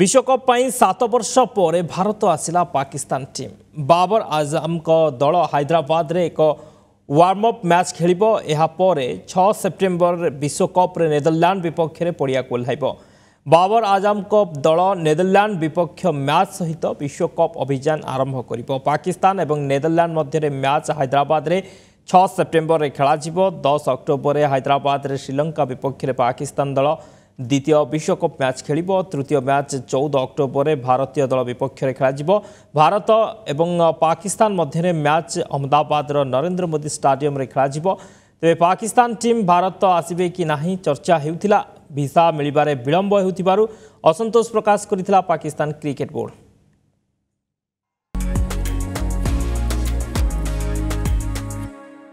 ବିଶ୍ୱକପ୍ ପାଇଁ ସାତ ବର୍ଷ ପରେ ଭାରତ ଆସିଲା ପାକିସ୍ତାନ ଟିମ୍ ବାବର ଆଜମଙ୍କ ଦଳ ହାଇଦ୍ରାବାଦରେ ଏକ ୱାର୍ମଅପ୍ ମ୍ୟାଚ୍ ଖେଳିବ ଏହାପରେ ଛଅ ସେପ୍ଟେମ୍ବର ବିଶ୍ୱକପ୍ରେ ନେଦରଲ୍ୟାଣ୍ଡ ବିପକ୍ଷରେ ପଡ଼ିଆକୁ ଓହ୍ଲାଇବ ବାବର ଆଜମଙ୍କ ଦଳ ନେଦରଲ୍ୟାଣ୍ଡ ବିପକ୍ଷ ମ୍ୟାଚ୍ ସହିତ ବିଶ୍ୱକପ୍ ଅଭିଯାନ ଆରମ୍ଭ କରିବ ପାକିସ୍ତାନ ଏବଂ ନେଦରଲ୍ୟାଣ୍ଡ ମଧ୍ୟରେ ମ୍ୟାଚ୍ ହାଇଦ୍ରାବାଦରେ ଛଅ ସେପ୍ଟେମ୍ବରରେ ଖେଳାଯିବ ଦଶ ଅକ୍ଟୋବରରେ ହାଇଦ୍ରାବାଦରେ ଶ୍ରୀଲଙ୍କା ବିପକ୍ଷରେ ପାକିସ୍ତାନ ଦଳ দ্বিতীয় বিশ্বকপ ম্যাচ খেলব তৃতীয় ম্যাচ চৌদ অক্টোবরে ভারতীয় দল বিপক্ষে খেলা ভারত এবং পাকিস্তান মধ্যে ম্যাচ অহমদাবাদর নরেন্দ্র মোদি স্টাডিয়ামে খেলা তবে পাকিস্তান টিম ভারত আসবে কি না চর্চা হেউথিলা ভিসা মিলবারে বিলম্ব হেউথিবারু অসন্তোষ প্রকাশ করেছিল পাকিস্তান ক্রিকেট বোর্ড